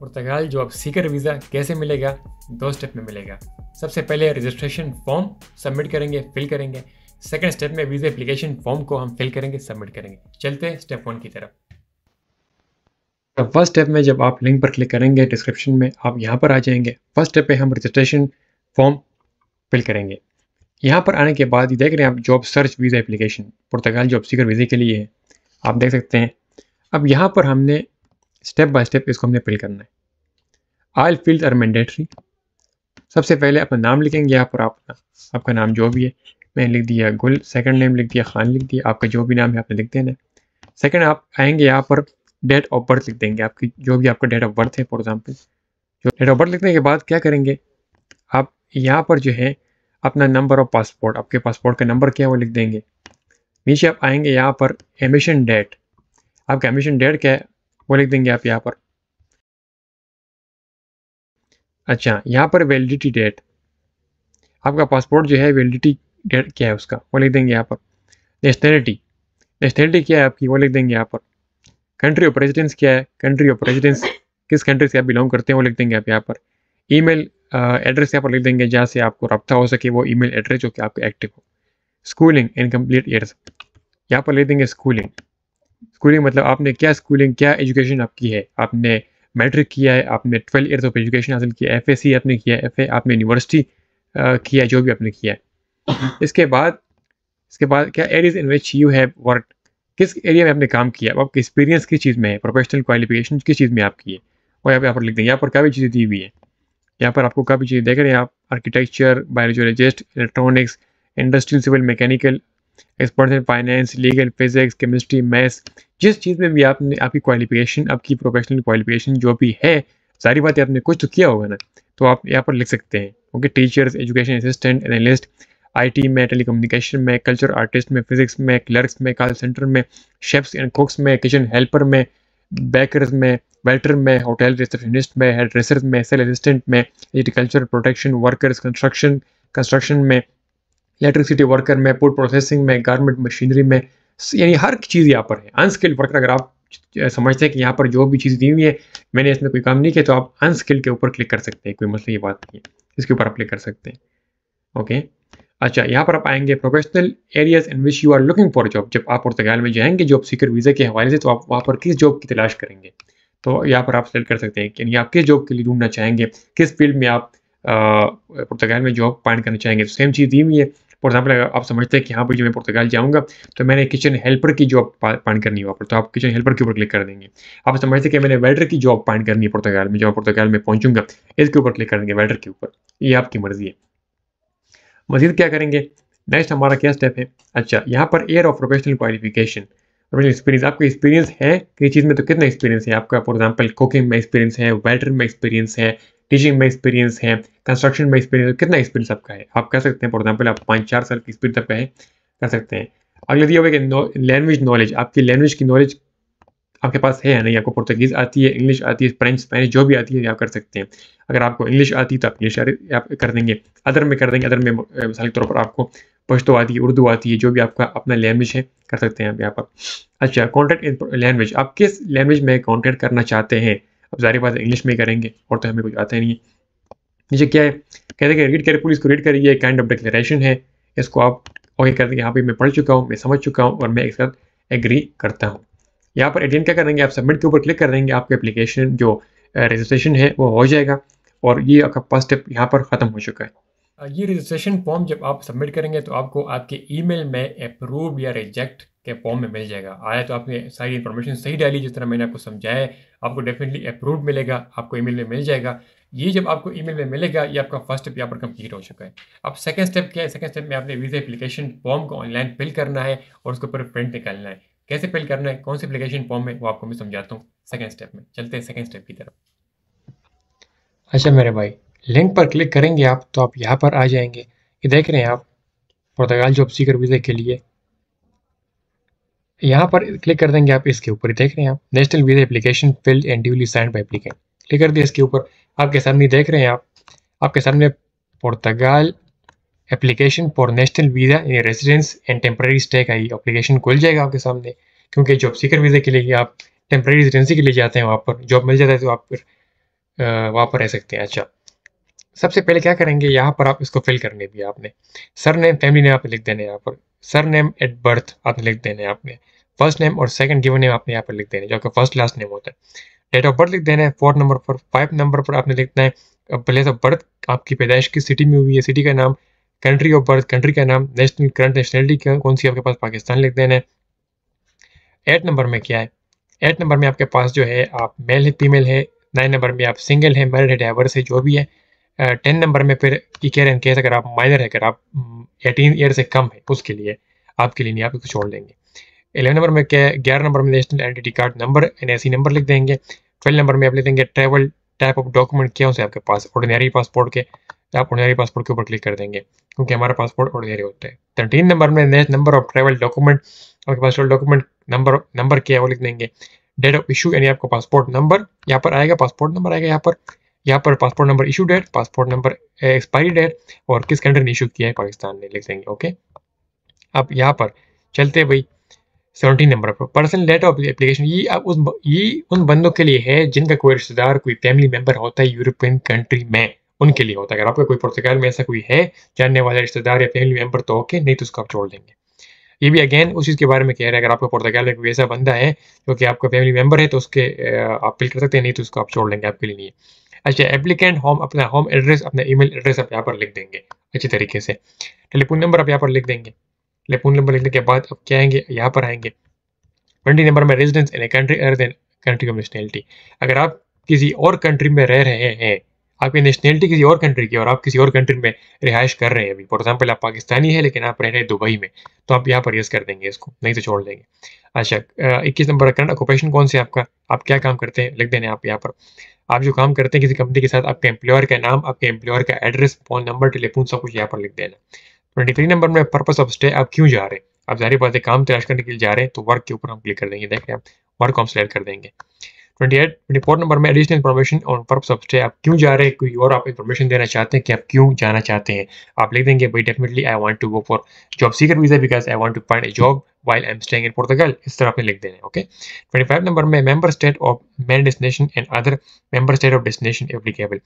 पुर्तगाल job seeker visa कैसे मिलेगा दो स्टेप में मिलेगा सबसे पहले रजिस्ट्रेशन फॉर्म सबमिट करेंगे फिल करेंगे सेकेंड स्टेप में वीज़ा एप्लीकेशन फॉर्म को हम फिल करेंगे सबमिट करेंगे चलते हैं स्टेप वन की तरफ तो फर्स्ट स्टेप में जब आप लिंक पर क्लिक करेंगे डिस्क्रिप्शन में आप यहाँ पर आ जाएंगे फर्स्ट स्टेप पे हम रजिस्ट्रेशन फॉर्म फिल करेंगे यहाँ पर आने के बाद देख रहे हैं आप जॉब सर्च वीज़ा एप्लीकेशन पुर्तगाल जॉब सीकर वीज़े के लिए है आप देख सकते हैं अब यहाँ पर हमने स्टेप बाय स्टेप इसको हमने फिल करना है आयल फील्ड आर मैंडेटरी सबसे पहले अपना नाम लिखेंगे यहाँ पर आपका आपका नाम जो भी है मैंने लिख दिया गुल सेकंड नेम लिख दिया खान लिख दिया आपका जो भी नाम है आपने लिख देना सेकंड आप आएंगे यहाँ पर डेट ऑफ बर्थ लिख देंगे आपकी जो भी आपका डेट ऑफ बर्थ है फॉर एग्जाम्पल जो डेट ऑफ बर्थ लिखने के बाद क्या करेंगे आप यहाँ पर जो है अपना नंबर ऑफ पासपोर्ट आपके पासपोर्ट का नंबर क्या है वो लिख देंगे नीचे आप आएंगे यहाँ पर एमिशन डेट आपका एमिशन डेट क्या है वो लिख देंगे आप यहाँ पर अच्छा यहाँ पर वैलिडिटी डेट आपका पासपोर्ट जो है वैलिडिटी डेट क्या है उसका वो लिख देंगे यहाँ पर नेशनैलिटी नेशनैलिटी क्या है आपकी वो लिख देंगे यहाँ पर कंट्री ऑफ रेजिडेंस क्या है कंट्री ऑफ रेजिडेंस किस कंट्री से आप बिलोंग करते हैं वो लिख देंगे आप यहाँ पर ईमेल एड्रेस यहाँ पर लिख देंगे जहाँ से आपको रब्ता हो सके वो ईमेल एड्रेस जो कि आपको एक्टिव हो स्कूलिंग इनकम्प्लीट ईयर्स यहाँ पर लिख देंगे स्कूलिंग स्कूलिंग मतलब आपने क्या स्कूलिंग क्या एजुकेशन आपकी है आपने मैट्रिक किया है आपने ट्वेल्थ ईयर्स ऑफ एजुकेशन हासिल किया एफ एस आपने किया एफ आपने यूनिवर्सिटी किया जो भी आपने किया इसके बाद इसके बाद क्या areas in which you have work किस एरिया में आपने काम किया आपके एक्सपीरियंस किस चीज़ में है प्रोफेशनल क्वालिफिकेशन किस चीज़ में आपकी है और यहाँ पर यहाँ पर लिख दें यहाँ पर काफ़ी चीज़ें दी हुई हैं यहाँ पर आपको काफ़ी चीज़ें देख रहे हैं आप architecture biologist electronics industrial civil mechanical expert in finance legal physics chemistry maths जिस चीज़ में भी आपने आपकी क्वालिफिकेशन आपकी प्रोफेशनल क्वालिफिकेशन जो भी है सारी बातें आपने कुछ तो किया होगा ना तो आप यहाँ पर लिख सकते हैं okay teachers education assistant analyst IT में टेलीकम्युनिकेशन में कल्चर आर्टिस्ट में फिजिक्स में क्लर्क्स में कॉल सेंटर में शेफ्स एंड कुक्स में किचन हेल्पर में बेकरस में वेल्टर में होटल रिसेप्शनिस्ट में हेड ड्रेसर में सेल असिस्टेंट में agriculture protection workers construction construction में इलेक्ट्रिसिटी वर्कर में फूड प्रोसेसिंग में गारमेंट मशीनरी में यानी हर चीज़ यहाँ पर है अनस्किल्ड वर्कर अगर आप समझते हैं कि यहाँ पर जो भी चीज़ दी हुई है मैंने इसमें कोई काम नहीं किया तो आप अनस्किल्ड के ऊपर क्लिक कर सकते हैं कोई मसला ये बात नहीं है इसके ऊपर आप क्लिक कर सकते हैं ओके अच्छा यहाँ पर आप आएंगे professional areas in which you are looking for job जब आप पुर्तगाल में जाएंगे जॉब सीकर वीज़ा के हवाले से तो आप वहाँ पर किस जॉब की तलाश करेंगे तो यहाँ पर आप सेलेक्ट कर सकते हैं कि आप किस जॉब के लिए ढूंढना चाहेंगे किस फील्ड में आप पुर्तगाल में जॉब पॉइंट करना चाहेंगे तो सेम चीज़ दी हुई है फॉर एग्जाम्पल आप समझते हैं कि हाँ भाई जो मैं पुर्तगाल जाऊँगा तो मैंने किचन हेल्पर की जॉब पाइन करनी है वहाँ पर तो आप किचन हेल्पर के ऊपर क्लिक कर देंगे आप समझते हैं कि मैंने वेल्डर की जॉब पाइन करनी है पुर्तगाल में जब पुर्तगाल में पहुँचूंगा इसके ऊपर क्लिक करेंगे वेल्डर के ऊपर ये आपकी मर्जी है मजीद क्या करेंगे नेक्स्ट हमारा क्या स्टेप है अच्छा यहाँ पर area of professional qualification professional experience आपका एक्सपीरियंस है किसी चीज़ में तो कितना एक्सपीरियंस है आपका फॉर एग्जांपल कुकिंग में एक्सपीरियंस है वेल्डर में एक्सपीरियंस है टीचिंग में एक्सपीरियंस है कंस्ट्रक्शन में एक्सपीरियंस कितना एक्सपीरियंस आपका है आप कह सकते हैं फॉर एग्जाम्पल आप पाँच चार साल की एक्सपीरियंस तक है कर सकते हैं अगले दिया हुआ कि लैंग्वेज नॉलेज आपकी लैंग्वेज की नॉलेज आपके पास है या नहीं आपको पुर्तगीज़ आती है इंग्लिश आती है फ्रेंच स्पेनिश जो भी आती है आप कर सकते हैं अगर आपको इंग्लिश आती है तो आप इंग्लिश आप कर देंगे अदर में कर देंगे अदर में मिसाल के तौर पर आपको पश्तो आती है उर्दू आती है जो भी आपका अपना लैंग्वेज है कर सकते हैं आप यहाँ पर अच्छा कॉन्टेंट इन लैंग्वेज आप किस लैंग्वेज में कॉन्टेंट करना चाहते हैं अब जारी बात इंग्लिश में ही करेंगे और तो हमें कुछ आता ही नहीं है नीचे क्या है कहते हैं रीड करें पुलिस को रीड करिए काइंड ऑफ डिक्लेरेशन है इसको आप ओके करते हैं यहाँ पे मैं पढ़ चुका हूँ मैं समझ चुका हूँ और मैं एक साथ एग्री करता हूँ यहाँ पर एडियन क्या करेंगे आप सबमिट के ऊपर क्लिक कर देंगे आपके एप्लीकेशन जो रजिस्ट्रेशन है वो हो जाएगा और ये आपका फर्स्ट स्टेप यहाँ पर ख़त्म हो चुका है ये रजिस्ट्रेशन फॉर्म जब आप सबमिट करेंगे तो आपको आपके ईमेल में अप्रूव या रिजेक्ट के फॉर्म में मिल जाएगा आया तो आपने सारी इन्फॉर्मेशन सही डाली जिस तरह मैंने आपको समझाया है आपको डेफिनेटली अप्रूव मिलेगा आपको ईमेल में मिल जाएगा ये जब आपको ईमेल में मिलेगा ये आपका फर्स्ट स्टेप यहाँ पर कंप्लीट हो चुका है अब सेकंड स्टेप क्या है सेकंड स्टेप में आपने वीज़ा एप्लीकेशन फॉर्म को ऑनलाइन फिल करना है और उसके ऊपर प्रिंट निकालना है कैसे फिल करना है कौन सी एप्लीकेशन फॉर्म है वो आपको मैं समझाता हूँ सेकेंड स्टेप में चलते हैं सेकेंड स्टेप की तरफ अच्छा मेरे भाई लिंक पर क्लिक करेंगे आप तो आप यहाँ पर आ जाएंगे ये देख रहे हैं आप पुर्तगाल जॉब सीकर वीज़ा के लिए यहाँ पर क्लिक कर देंगे आप इसके ऊपर ही देख रहे हैं आप national visa application filled and duly signed by applicant click कर दिए इसके ऊपर आपके सामने देख रहे हैं आप आपके सामने पुर्तगाल application for national visa in residence and temporary stay का ही एप्लीकेशन खुल जाएगा आपके सामने क्योंकि जॉब सीकर वीज़ा के लिए आप टेम्प्रेरी रेजिडेंसी के लिए जाते हैं वहाँ पर जॉब मिल जाता है तो आप फिर वहाँ पर रह सकते हैं अच्छा सबसे पहले क्या करेंगे यहाँ पर आप इसको फिल करने भी आपने सर नेम फैमिली नेम आप लिख देने यहाँ पर सर नेम एट बर्थ आपने लिख देने आपने फर्स्ट नेम और सेकंड गिवन नेम आपने यहाँ पर लिख देने जो आपका फर्स्ट लास्ट नेम होता है डेट ऑफ बर्थ लिख देना है फोर्थ नंबर पर फाइव नंबर पर आपने लिखना है प्लेस ऑफ बर्थ आपकी पैदाइश किस सिटी में हुई है सिटी का नाम कंट्री ऑफ बर्थ कंट्री का नाम नेशनल करंट नेशनलिटी कौन सी आपके पास पाकिस्तान लिख देना है एट नंबर में क्या है एट नंबर में आपके पास जो है आप मेल है फीमेल है नाइन नंबर में आप सिंगल है मैरिड है डाइवर्स है जो भी है टेन नंबर में फिर की केयर इन केस अगर आप माइनर है अगर आप एटीन हम्म, ईयर से कम है उसके लिए आपके लिए नहीं आप इसको छोड़ देंगे एलेवन नंबर में क्या ग्यारह नंबर में नेशनल आइडेंटिटी कार्ड नंबर एन नंबर लिख देंगे ट्वेल्व नंबर में आप लिख देंगे ट्रेवल टाइप ऑफ डॉक्यूमेंट क्या उसे आपके पास ऑर्डिनरी पासपोर्ट के आप ऑर्डिनरी पासपोर्ट के ऊपर क्लिक कर देंगे क्योंकि हमारा पासपोर्ट ऑर्डिनरी होता है थर्टीन नंबर में next number of travel document आपके पास डॉक्यूमेंट नंबर नंबर क्या है वो लिख देंगे डेट ऑफ इशू यानी आपका पासपोर्ट नंबर यहाँ पर आएगा पासपोर्ट नंबर आएगा यहाँ पर यहाँ पर passport number issue date passport number expiry date और किस कंट्री ने इशू किया है पाकिस्तान ने लिख देंगे ओके अब यहाँ पर चलते भाई सेवनटीन नंबर पर पर्सन लेटर ऑफ एप्लीकेशन ये अब उस ये उन बंदों के लिए है जिनका कोई रिश्तेदार कोई फैमिली मेम्बर होता है यूरोपियन कंट्री में उनके लिए होता है अगर आपका कोई पुर्तगाल में ऐसा कोई है जानने वाला रिश्तेदार या फैमिली मेम्बर तो ओके नहीं तो उसको आप छोड़ देंगे ये भी अगेन उस चीज़ के बारे में कह रहे हैं अगर आपका पुर्तगाल में कोई ऐसा बंदा है जो कि आपका फैमिली मेम्बर है तो उसके आप अपील कर सकते हैं नहीं तो उसको आप छोड़ लेंगे आपके लिए नहीं अच्छा एप्लीकेंट होम अपना होम एड्रेस अपना ईमेल एड्रेस आप यहाँ पर लिख देंगे अच्छी तरीके से टेलीफोन नंबर आप यहाँ पर लिख देंगे टेलीफोन नंबर लिखने के बाद आप क्या आएंगे यहाँ पर आएंगे ट्वेंटी नंबर में residence a country other than country of nationality अगर आप किसी और कंट्री में रह रहे हैं आपकी नेशनलिटी किसी और कंट्री की और आप किसी और कंट्री में रिहाइश कर रहे हैं अभी फॉर एग्जाम्पल आप पाकिस्तानी है लेकिन आप रह रहे हैं दुबई में तो आप यहाँ पर यस कर देंगे इसको नहीं तो छोड़ देंगे अच्छा इक्कीस नंबर करंट ऑक्यूपेशन कौन से आपका आप क्या काम करते हैं लिख देने आप यहाँ पर आप जो काम करते हैं किसी कंपनी के साथ आपके एम्प्लॉयर का नाम आपके एम्प्लॉयर का एड्रेस फोन नंबर टेलीफोन सब कुछ यहाँ पर लिख देना ट्वेंटी थ्री नंबर में पर्पस ऑफ स्टे आप क्यों जा रहे हैं आप जारी बात है काम तलाश करने के लिए जा रहे हैं तो वर्क के ऊपर हम क्लिक कर देंगे देखें आप वर्क हम सेलेक्ट कर देंगे ट्वेंटी एट नंबर में additional information on purpose of stay आप क्यों जा रहे हैं कोई और आप इन्फॉर्मेशन देना चाहते हैं कि आप क्यों जाना चाहते हैं आप लिख देंगे भाई definitely I want to go for job seeker visa because I want to find a job while I'm staying in Portugal इस तरह आपने लिख देने ओके ट्वेंटी फाइव नंबर में member state of main destination and other member state of destination applicable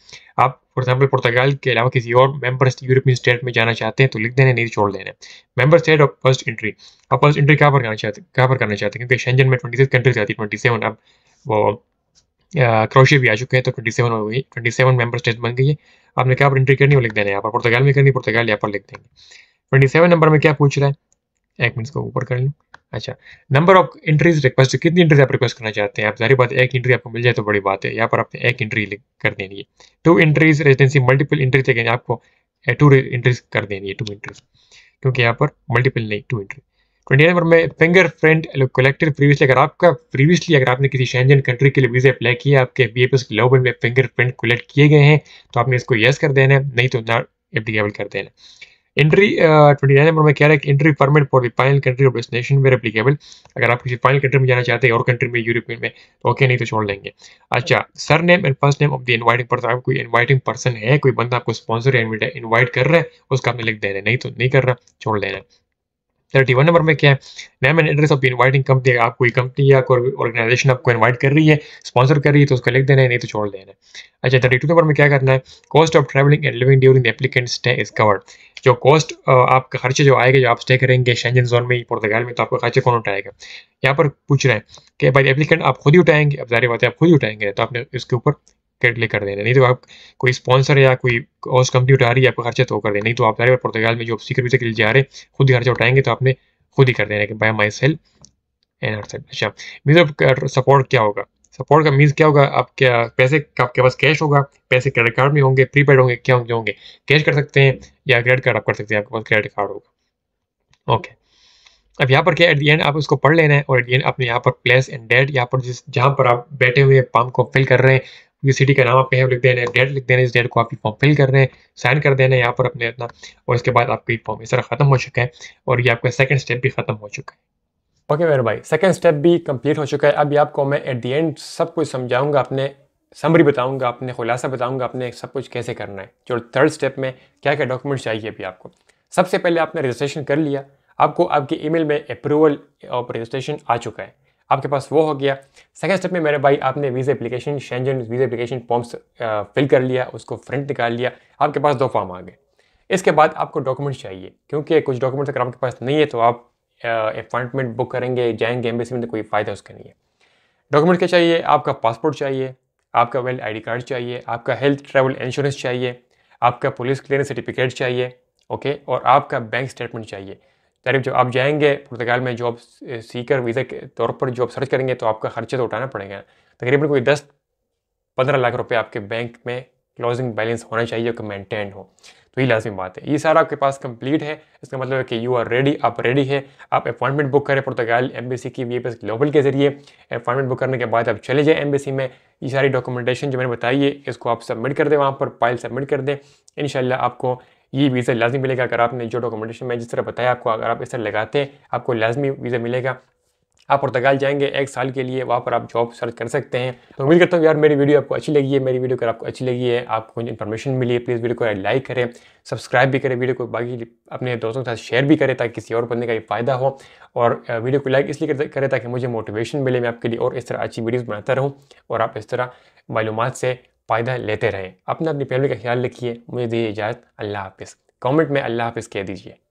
आप for example पुर्तगाल के अलावा किसी और मेंबर यूरोपियन स्टेट में जाना चाहते हैं तो लिख देने नहीं छोड़ देने member state of first entry आप फर्स्ट एंट्री कहाँ पर करना चाहते हैं कहाँ पर करना चाहते हैं क्योंकि शेंजन में ट्वेंटी सिक्स कंट्रीज आती है ट्वेंटी सेवन अब वो क्रोशिया भी आ चुके हैं तो ट्वेंटी सेवन हो गई ट्वेंटी सेवन मेंबर स्टेट बन गई है आपने कहाँ पर एंट्री करनी हो लिख देने यहाँ पर पुर्तगाल में करनी पुर्तगाल यहाँ पर लिख देंगे ट्वेंटी सेवन नंबर में क्या पूछ रहा है एक मिनट को ऊपर कर लूँ अच्छा नंबर ऑफ इंट्रीज रिक्वेस्ट कितनी इंट्रीज आप रिक्वेस्ट करना चाहते हैं आप जारी बात एक इंट्री आपको मिल जाए तो बड़ी बात है यहाँ पर आपने एक इंट्री कर देनी है two entries residency multiple entry देखेंगे आपको टू इंट्रीज कर देनी है टू इंट्रीज क्योंकि यहाँ पर मल्टीपल नहीं टू इंट्री ट्वेंटी नंबर में फिंगर प्रिंट कलेक्टर प्रीवियसली अगर आपका प्रीवियसली अगर आपने किसी शहजन कंट्री के लिए वीज़ा अप्लाई किया आपके बी एफ एस ग्लोबल में फिंगर प्रिंट कलेक्ट किए गए हैं तो आपने इसको येस कर देना है नहीं तो ना एप्लीकेबल कर देना है एंट्री ट्वेंटी नाइन नंबर में कह रहा है कि entry permit for the final country of destination where applicable अगर आप किसी फाइनल कंट्री में जाना चाहते हैं और कंट्री में यूरोपियन में तो ओके नहीं तो छोड़ लेंगे अच्छा surname and first name of the inviting person आप कोई इनवाइटिंग पर्सन है कोई बंदा आपको स्पॉन्सर इन्वाइट कर रहा है उसका आपने लिख देना नहीं तो नहीं कर रहा छोड़ देना थर्टी वन नंबर में क्या है name and address of inviting company आप कोई कंपनी या कोई ऑर्गेनाइजेशन आपको इनवाइट कर रही है स्पॉन्सर कर रही है तो उसको लिख देना है नहीं तो छोड़ देना है अच्छा थर्टी टू नंबर में क्या करना है cost of travelling and living during applicant stay is covered जो कॉस्ट आपका खर्चे जो आएगा जो आप स्टे करेंगे शेंजन जोन में पुर्तगाल में तो आपका खर्चा कौन उठाएगा यहाँ पर पूछ रहे हैं कि भाई एप्लीकेंट आप खुद ही उठाएंगे अब जारी बात है आप खुद ही उठाएंगे तो आपने इसके ऊपर लिए कर देना नहीं तो आप कोई स्पॉन्सर या कोई और कंपनी उठा रही है आपका खर्चा तो कर देना नहीं तो आप जा रहे पुर्तगाल में जो सीकर वीजा के लिए जा रहे खुद ही खर्चा उठाएंगे तो आपने खुद ही कर देना कि by myself N R self अच्छा मीन्स सपोर्ट क्या होगा सपोर्ट का मीन्स क्या होगा आप क्या पैसे आपके पास कैश होगा पैसे क्रेडिट कार्ड में होंगे प्रीपेड होंगे क्या होंगे होंगे कैश कर सकते हैं या क्रेडिट कार्ड आप कर सकते हैं आपके पास क्रेडिट कार्ड होगा ओके अब यहाँ पर क्या एट दी एंड आप उसको पढ़ लेना है और एट दी एंड आपने यहाँ पर प्लेस एंड डेट यहाँ पर जिस जहाँ पर आप बैठे हुए हैं पाम को फिल कर रहे हैं ये सिटी का नाम आप कहीं लिख देना है डेट लिख देना है इस डेट को आप फॉर्म फिल कर रहे हैं साइन कर देना है यहाँ पर अपने अपना और इसके बाद आपका फॉर्म इस तरह खत्म हो चुका है और ये आपका सेकंड स्टेप भी खत्म हो चुका है ओके मेरे भाई सेकंड स्टेप भी कंप्लीट हो चुका है अभी आपको मैं एट दी एंड सब कुछ समझाऊंगा अपने समरी बताऊंगा अपने खुलासा बताऊंगा अपने सब कुछ कैसे करना है जो थर्ड स्टेप में क्या क्या डॉक्यूमेंट्स चाहिए अभी आपको सबसे पहले आपने रजिस्ट्रेशन कर लिया आपको आपके ईमेल में अप्रूवल ऑफ रजिस्ट्रेशन आ चुका है आपके पास वो हो गया सेकेंड स्टेप में मेरे भाई आपने visa application Schengen visa application forms fill कर लिया उसको प्रिंट निकाल लिया आपके पास दो फॉर्म आ गए इसके बाद आपको डॉक्यूमेंट्स चाहिए क्योंकि कुछ डॉक्यूमेंट्स अगर आपके पास नहीं है तो आप अपॉइंटमेंट बुक करेंगे जाएंगे एम्बेसी में तो कोई फ़ायदा उसका नहीं है डॉक्यूमेंट क्या चाहिए आपका पासपोर्ट चाहिए आपका वेल आईडी कार्ड चाहिए आपका हेल्थ ट्रैवल इंश्योरेंस चाहिए आपका पुलिस क्लियरेंस सर्टिफिकेट चाहिए ओके और आपका बैंक स्टेटमेंट चाहिए तारीफ जब आप जाएंगे पुर्तगाल में जॉब eh, सीकर वीज़ा के तौर पर जॉब सर्च करेंगे तो आपका खर्चा तो उठाना पड़ेगा तकरीबन कोई दस पंद्रह लाख रुपये आपके बैंक में क्लोजिंग बैलेंस होना चाहिए जो कि मेनटेन हो तो ये लाजमी बात है ये सारा आपके पास कंप्लीट है इसका मतलब है कि यू आर रेडी आप रेडी है आप अपॉइंटमेंट बुक करें पुर्तगाल एम्बेसी की वी ग्लोबल के जरिए अपॉइंटमेंट बुक करने के बाद आप चले जाएँ एम्बेसी में ये सारी डॉक्यूमेंटेशन जो मैंने बताई है इसको आप सबमिट कर दें वहाँ पर फाइल सबमिट कर दें इन आपको ये वीज़ा लाजमी मिलेगा अगर आपने जो डॉक्यूमेंटेशन में जिस तरह बताया आपको अगर आप इस तरह लगाते हैं आपको लाजमी वीज़ा मिलेगा आप पुर्तगाल जाएंगे एक साल के लिए वहाँ पर आप जॉब सर्च कर सकते हैं तो उम्मीद करता हूँ यार मेरी वीडियो आपको अच्छी लगी है मेरी वीडियो अगर आपको अच्छी लगी है आपको कुछ इन्फॉर्मेशन मिली है प्लीज़ वीडियो को लाइक करें सब्सक्राइब भी करें वीडियो को बाकी अपने दोस्तों के साथ शेयर भी करें ताकि किसी और बंदे का भी फायदा हो और वीडियो को लाइक इसलिए करें ताकि मुझे मोटिवेशन मिले मैं आपके लिए और इस तरह अच्छी वीडियोज़ बनाता रहूँ और आप इस तरह मालूम से फ़ायदा लेते रहें अपने अपनी फैमिली का ख्याल रखिए मुझे दिए इजाज़त अल्लाह हाफिज़ कमेंट में अल्लाह हाफ़ कह दीजिए